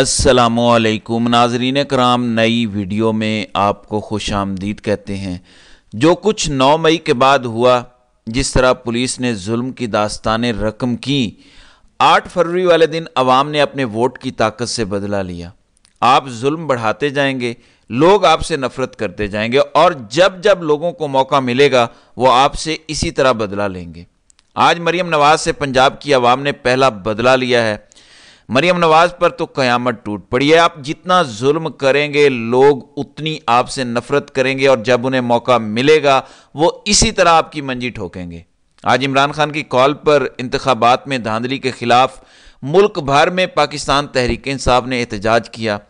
असलकुम नाजरीन कराम नई वीडियो में आपको खुश आमदीद कहते हैं जो कुछ 9 मई के बाद हुआ जिस तरह पुलिस ने जुल्म की दास्तान रकम की 8 फरवरी वाले दिन अवाम ने अपने वोट की ताकत से बदला लिया आप जुल्म बढ़ाते जाएंगे लोग आपसे नफरत करते जाएंगे और जब जब लोगों को मौका मिलेगा वो आपसे इसी तरह बदला लेंगे आज मरियम नवाज से पंजाब की आवाम ने पहला बदला लिया है मरियम नवाज पर तो कयामत टूट पड़ी है आप जितना जुल्म करेंगे लोग उतनी आपसे नफरत करेंगे और जब उन्हें मौका मिलेगा वो इसी तरह आपकी मंजी ठोकेंगे आज इमरान खान की कॉल पर इंतबात में धांधली के खिलाफ मुल्क भर में पाकिस्तान तहरीक इंसाफ ने एहतजाज किया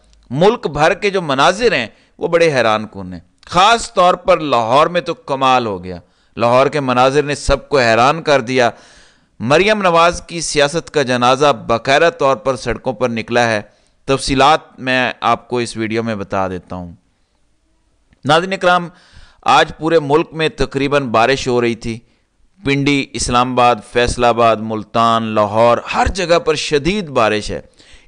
मुल्क भर के जो मनाजिर हैं वो बड़े हैरान कन हैं ख़ास तौर पर लाहौर में तो कमाल हो गया लाहौर के मनाजिर ने सबको हैरान कर दिया मरियम नवाज़ की सियासत का जनाजा बाकायदा तौर पर सड़कों पर निकला है तफसीलात मैं आपको इस वीडियो में बता देता हूँ नादिन कराम आज पूरे मुल्क में तकरीबन बारिश हो रही थी पिंडी इस्लामाबाद फैसलाबाद मुल्तान लाहौर हर जगह पर शदीद बारिश है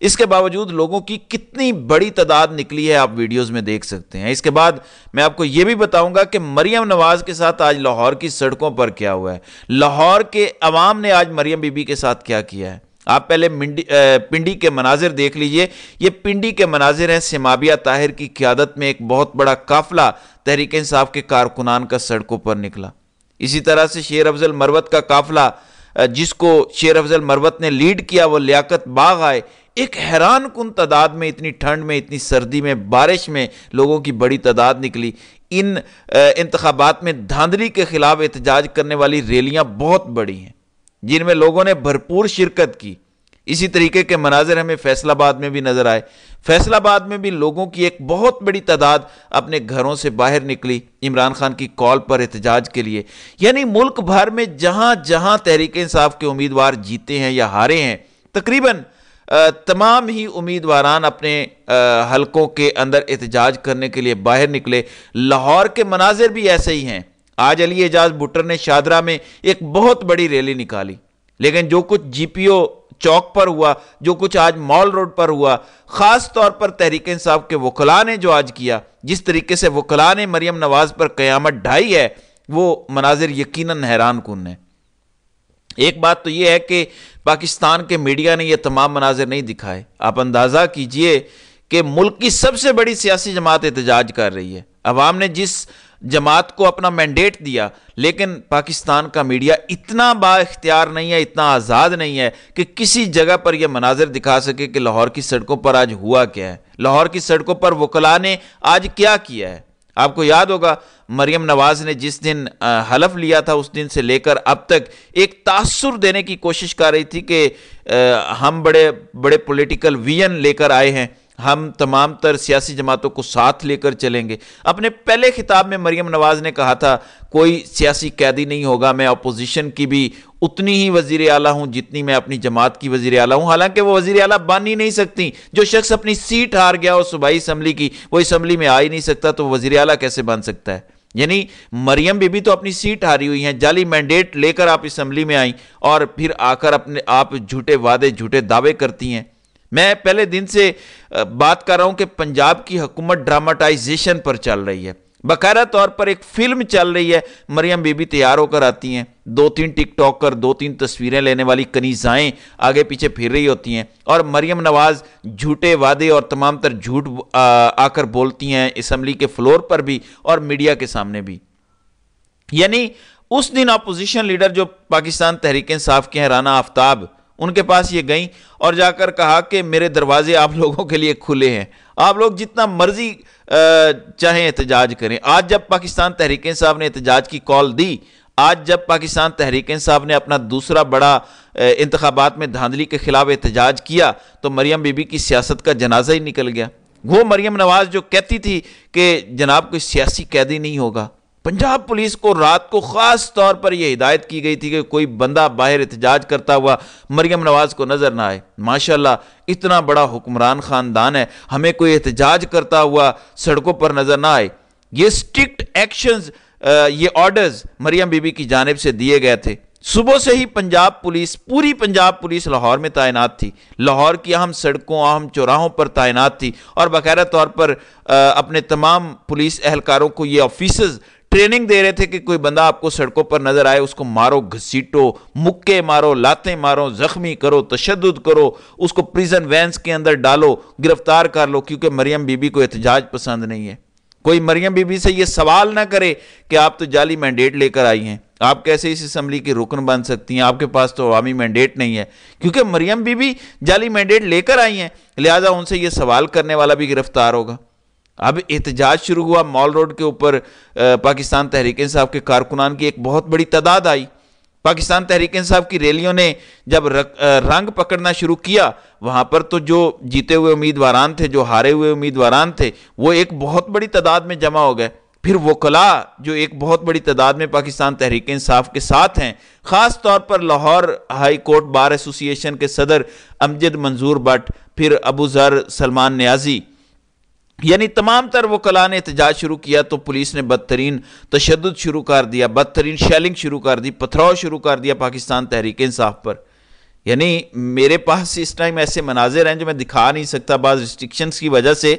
इसके बावजूद लोगों की कितनी बड़ी तादाद निकली है आप वीडियोस में देख सकते हैं इसके बाद मैं आपको यह भी बताऊंगा कि मरियम नवाज के साथ आज लाहौर की सड़कों पर क्या हुआ है लाहौर के अवाम ने आज मरियम बीबी के साथ क्या किया है आप पहले पिंडी के मनाजिर देख लीजिए ये पिंडी के मनाजिर हैं सिमाबिया ताहिर की क्यादत में एक बहुत बड़ा काफिला तहरीक इंसाफ के कारकुनान का सड़कों पर निकला इसी तरह से शेर अफजल मरवत का काफिला जिसको शेर अफजल मरवत ने लीड किया वो लियाकत बाग आए एक हैरान कन तादाद में इतनी ठंड में इतनी सर्दी में बारिश में लोगों की बड़ी तादाद निकली इन इंतबात में धांधली के खिलाफ एहतजाज करने वाली रैलियाँ बहुत बड़ी हैं जिनमें लोगों ने भरपूर शिरकत की इसी तरीके के मनाजिर हमें फैसलाबाद में भी नज़र आए फैसलाबाद में भी लोगों की एक बहुत बड़ी तादाद अपने घरों से बाहर निकली इमरान खान की कॉल पर एहतजाज के लिए यानी मुल्क भर में जहां जहां तहरीक इंसाफ के उम्मीदवार जीते हैं या हारे हैं तकरीबन तमाम ही उम्मीदवारान अपने हलकों के अंदर एहतजाज करने के लिए बाहर निकले लाहौर के मनाजिर भी ऐसे ही हैं आज अली एजाज भुट्टर ने शादरा में एक बहुत बड़ी रैली निकाली लेकिन जो कुछ जीपीओ चौक पर हुआ जो कुछ आज मॉल रोड पर हुआ ख़ास तौर पर तहरीक इंसाफ के वकला ने जो आज किया जिस तरीके से वकला ने मरियम नवाज पर क़यामत ढाई है वो मनाजिर यकीन हैरान कन है एक बात तो यह है कि पाकिस्तान के मीडिया ने यह तमाम मनाजिर नहीं दिखाए आप अंदाज़ा कीजिए कि मुल्क की सबसे बड़ी सियासी जमात एहतजाज कर रही है अवाम ने जिस जमात को अपना मैंडेट दिया लेकिन पाकिस्तान का मीडिया इतना बाख्तियार नहीं है इतना आज़ाद नहीं है कि किसी जगह पर यह मनाजिर दिखा सके कि लाहौर की सड़कों पर आज हुआ क्या है लाहौर की सड़कों पर वकला ने आज क्या किया है आपको याद होगा मरियम नवाज ने जिस दिन हलफ लिया था उस दिन से लेकर अब तक एक तासुर देने की कोशिश कर रही थी कि हम बड़े बड़े पॉलिटिकल वियन लेकर आए हैं हम तमाम तर सियासी जमातों को साथ लेकर चलेंगे अपने पहले खिताब में मरियम नवाज ने कहा था कोई सियासी कैदी नहीं होगा मैं अपोजिशन की भी उतनी ही वजीर अला हूं जितनी मैं अपनी जमात की वजीर अला हूं हालांकि वो वजीर अला बन ही नहीं सकती जो शख्स अपनी सीट हार गया और सूबाई असम्बली की वो असम्बली में आ ही नहीं सकता तो वजीर अला कैसे बन सकता है यानी मरियम बीबी तो अपनी सीट हारी हुई हैं जाली मैंडेट लेकर आप इसम्बली में आई और फिर आकर अपने आप झूठे वादे झूठे दावे करती हैं मैं पहले दिन से बात कर रहा हूं कि पंजाब की हुकूमत ड्रामाटाइजेशन पर चल रही है बकायदा तौर पर एक फिल्म चल रही है मरियम बीबी तैयार होकर आती हैं दो तीन टिकटॉक कर दो तीन तस्वीरें लेने वाली कनीजाएं आगे पीछे फिर रही होती हैं और मरियम नवाज झूठे वादे और तमाम तर झूठ आकर बोलती हैं इसम्बली के फ्लोर पर भी और मीडिया के सामने भी यानी उस दिन अपोजिशन लीडर जो पाकिस्तान तहरीक इंसाफ के हैं राना आफ्ताब उनके पास ये गई और जाकर कहा कि मेरे दरवाजे आप लोगों के लिए खुले हैं आप लोग जितना मर्जी चाहें एहतजाज करें आज जब पाकिस्तान तहरीक साहब ने एहतजाज की कॉल दी आज जब पाकिस्तान तहरीक साहब ने अपना दूसरा बड़ा इंतबात में धांधली के खिलाफ एहतजाज किया तो मरियम बीबी की सियासत का जनाजा ही निकल गया वो मरियम नवाज जो कहती थी कि जनाब कोई सियासी कैदी नहीं होगा पंजाब पुलिस को रात को ख़ास तौर पर यह हिदायत की गई थी कि कोई बंदा बाहर एहतजाज करता हुआ मरियम नवाज़ को नज़र ना आए माशाल्लाह इतना बड़ा हुक्मरान ख़ानदान है हमें कोई एहतजाज करता हुआ सड़कों पर नज़र ना आए ये स्ट्रिक्ट एक्शंस ये ऑर्डर्स मरियम बीबी की जानब से दिए गए थे सुबह से ही पंजाब पुलिस पूरी पंजाब पुलिस लाहौर में तैनात थी लाहौर की अहम सड़कों अहम चौराहों पर तैनात थी और बाकायदा तौर पर अपने तमाम पुलिस एहलकारों को ये ऑफिसर्स ट्रेनिंग दे रहे थे कि कोई बंदा आपको सड़कों पर नजर आए उसको मारो घसीटो मुक्के मारो लाते मारो जख्मी करो तशद करो उसको प्रिजन वैंस के अंदर डालो गिरफ्तार कर लो क्योंकि मरियम बीबी को एहतजाज पसंद नहीं है कोई मरियम बीबी से यह सवाल ना करे कि आप तो जाली मैंडेट लेकर आई हैं आप कैसे इस असम्बली की रुकन बन सकती हैं आपके पास तो अवामी मैंडेट नहीं है क्योंकि मरियम बीबी जाली मैंडेट लेकर आई हैं लिहाजा उनसे यह सवाल करने वाला भी गिरफ्तार होगा अब एहतजाज शुरू हुआ मॉल रोड के ऊपर पाकिस्तान तहरीक इंसाफ के कारकुनान की एक बहुत बड़ी तादाद आई पाकिस्तान तहरीक इंसाफ की रैलियों ने जब रंग पकड़ना शुरू किया वहाँ पर तो जो जीते हुए उम्मीदवारान थे जो हारे हुए उम्मीदवारान थे वो एक बहुत बड़ी तादाद में जमा हो गए फिर वकला जो एक बहुत बड़ी तादाद में पाकिस्तान तहरीक इंसाफ के साथ हैं ख़ास तौर पर Lahore high court bar association के सदर अमजद मंजूर भट्ट फिर अबू ज़र सलमान न्याजी यानी तमाम तर वो कला ने एहतजाज शुरू किया तो पुलिस ने बदतरीन तशद शुरू कर दिया बदतरीन शेलिंग शुरू कर दी पथराव शुरू कर दिया पाकिस्तान तहरीक इंसाफ पर यानी मेरे पास इस टाइम ऐसे मनाजिर हैं जो मैं दिखा नहीं सकता बाज़ रिस्ट्रिक्शंस की वजह से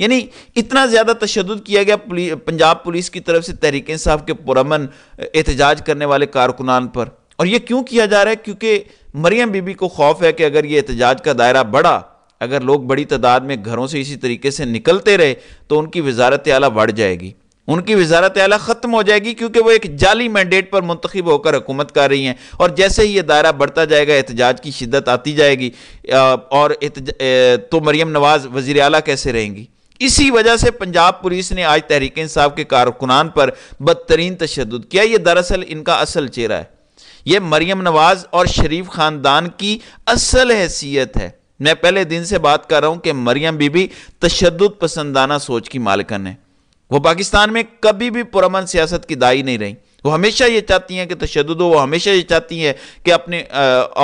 यानी इतना ज़्यादा तशद किया गया पुली, पंजाब पुलिस की तरफ से तहरीक इंसाफ के पुरमन एहतजाज करने वाले कारकुनान पर और यह क्यों किया जा रहा है क्योंकि मरियम बीबी को खौफ है कि अगर ये एहतजाज का दायरा बढ़ा अगर लोग बड़ी तादाद में घरों से इसी तरीके से निकलते रहे तो उनकी वजारत आला बढ़ जाएगी उनकी वजारत आला ख़त्म हो जाएगी क्योंकि वह एक जाली मैंडेट पर मंतखब होकर हुकूमत कर रही हैं और जैसे ही ये दायरा बढ़ता जाएगा एहतजाज की शिद्दत आती जाएगी और तो मरीम नवाज़ वज़ी अला कैसे रहेंगी इसी वजह से पंजाब पुलिस ने आज तहरीक इंसाफ के कारकुनान पर बदतरीन तशद किया ये दरअसल इनका असल चेहरा है ये मरीम नवाज़ और शरीफ ख़ानदान की असल हैसियत है मैं पहले दिन से बात कर रहा हूं कि मरियम बीबी तशद पसंदाना सोच की मालिकन है वो पाकिस्तान में कभी भी पुरमन सियासत की दाई नहीं रही वो हमेशा ये चाहती हैं कि तशद हो वो हमेशा ये चाहती हैं कि अपने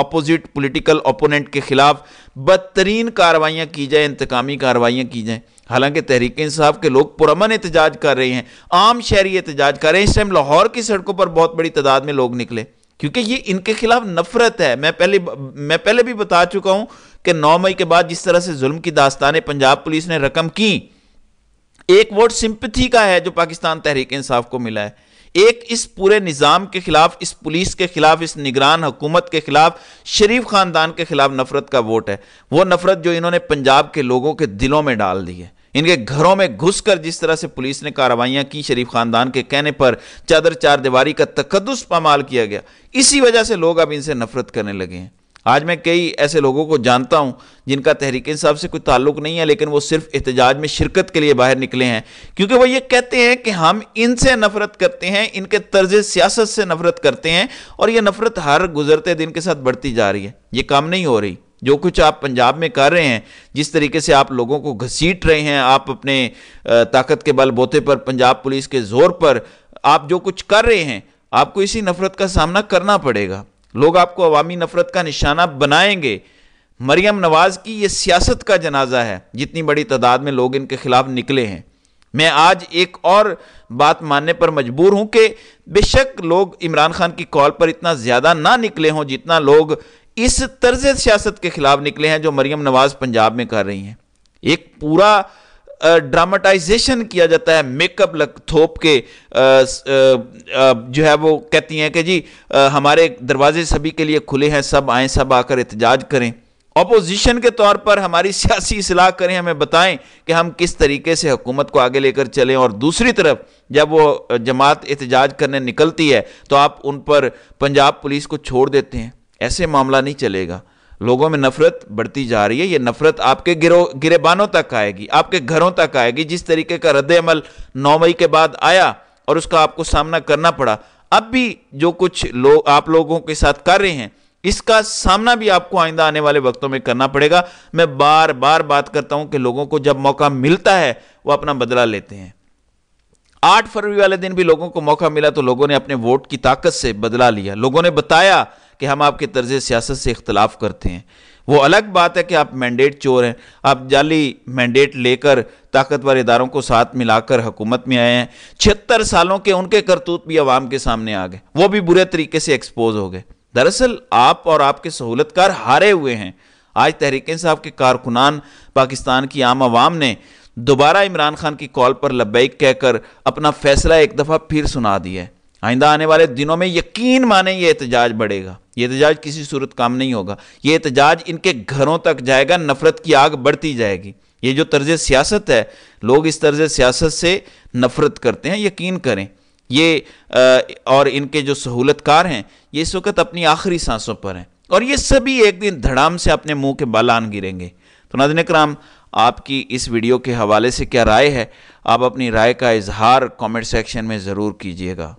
अपोजिट पॉलिटिकल ओपोनेंट के खिलाफ बदतरीन कार्रवाइयाँ की जाए इंतकामी कार्रवाइयाँ की जाएँ हालांकि तहरीक इंसाफ के लोग पुरमन एहतजाज कर रहे हैं आम शहरी एहतजाज कर रहे हैं इस टाइम लाहौर की सड़कों पर बहुत बड़ी तादाद में लोग निकले क्योंकि ये इनके खिलाफ नफरत है मैं पहले मैं पहले भी बता चुका हूँ कि 9 मई के बाद जिस तरह से जुल्म की दास्तान पंजाब पुलिस ने रकम की एक वोट सिंपथी का है जो पाकिस्तान तहरीक इंसाफ को मिला है एक इस पूरे निज़ाम के खिलाफ इस पुलिस के खिलाफ इस निगरान हुकूमत के खिलाफ शरीफ खानदान के खिलाफ नफरत का वोट है वो नफरत जो इन्होंने पंजाब के लोगों के दिलों में डाल दी है इनके घरों में घुसकर जिस तरह से पुलिस ने कार्रवाइयां की शरीफ खानदान के कहने पर चादर चार दीवारी का तकदस पामाल किया गया इसी वजह से लोग अब इनसे नफरत करने लगे हैं आज मैं कई ऐसे लोगों को जानता हूं जिनका तहरीक इंसाफ से कोई ताल्लुक नहीं है लेकिन वो सिर्फ एहतजाज में शिरकत के लिए बाहर निकले हैं क्योंकि वो ये कहते हैं कि हम इनसे नफरत करते हैं इनके तर्ज सियासत से नफरत करते हैं और ये नफरत हर गुजरते दिन के साथ बढ़ती जा रही है ये काम नहीं हो रही जो कुछ आप पंजाब में कर रहे हैं जिस तरीके से आप लोगों को घसीट रहे हैं आप अपने ताकत के बल बोते पर पंजाब पुलिस के जोर पर आप जो कुछ कर रहे हैं आपको इसी नफरत का सामना करना पड़ेगा लोग आपको अवामी नफरत का निशाना बनाएंगे मरियम नवाज की ये सियासत का जनाजा है जितनी बड़ी तादाद में लोग इनके खिलाफ निकले हैं मैं आज एक और बात मानने पर मजबूर हूं कि बेशक लोग इमरान खान की कॉल पर इतना ज़्यादा ना निकले हों जितना लोग इस तर्ज सियासत के खिलाफ निकले हैं जो मरियम नवाज पंजाब में कर रही हैं एक पूरा ड्रामाटाइजेशन किया जाता है मेकअप लग थोप के जो है वो कहती हैं कि जी हमारे दरवाजे सभी के लिए खुले हैं सब आए सब आकर एहतजाज करें अपोजिशन के तौर पर हमारी सियासी असलाह करें हमें बताएं कि हम किस तरीके से हुकूमत को आगे लेकर चलें और दूसरी तरफ जब वो जमात एहतजाज करने निकलती है तो आप उन पर पंजाब पुलिस को छोड़ देते हैं ऐसे मामला नहीं चलेगा लोगों में नफरत बढ़ती जा रही है ये नफरत आपके गिरो गिरेबानों तक आएगी आपके घरों तक आएगी जिस तरीके का रद्द अमल नौ मई के बाद आया और उसका आपको सामना करना पड़ा अब भी जो कुछ लोग आप लोगों के साथ कर रहे हैं इसका सामना भी आपको आइंदा आने वाले वक्तों में करना पड़ेगा मैं बार बार बात करता हूं कि लोगों को जब मौका मिलता है वो अपना बदला लेते हैं आठ फरवरी वाले दिन भी लोगों को मौका मिला तो लोगों ने अपने वोट की ताकत से बदला लिया लोगों ने बताया कि हम आपके तर्ज सियासत से इख्तलाफ करते हैं वो अलग बात है कि आप मैंडेट चोर हैं आप जाली मैंडेट लेकर ताकतवर इदारों को साथ मिलाकर हुकूमत में आए हैं छिहत्तर सालों के उनके करतूत भी अवाम के सामने आ गए वो भी बुरे तरीके से एक्सपोज हो गए दरअसल आप और आपके सहूलतकार हारे हुए हैं आज तहरीक साहब के कारकुनान पाकिस्तान की आम आवाम ने दोबारा इमरान खान की कॉल पर लब्बैक कहकर अपना फैसला एक दफ़ा फिर सुना दिया है आइंदा आने वाले दिनों में यकीन माने ये एहतजाज बढ़ेगा ये एहतजाज किसी सूरत काम नहीं होगा ये एहतजाज इनके घरों तक जाएगा नफरत की आग बढ़ती जाएगी ये जो तर्ज सियासत है लोग इस तर्ज सियासत से नफरत करते हैं यकीन करें ये और इनके जो सहूलतकार हैं ये इस वक्त अपनी आखिरी सांसों पर हैं और ये सभी एक दिन धड़ाम से अपने मुंह के बालान गिरेंगे तो नाजन कराम आपकी इस वीडियो के हवाले से क्या राय है आप अपनी राय का इजहार कमेंट सेक्शन में ज़रूर कीजिएगा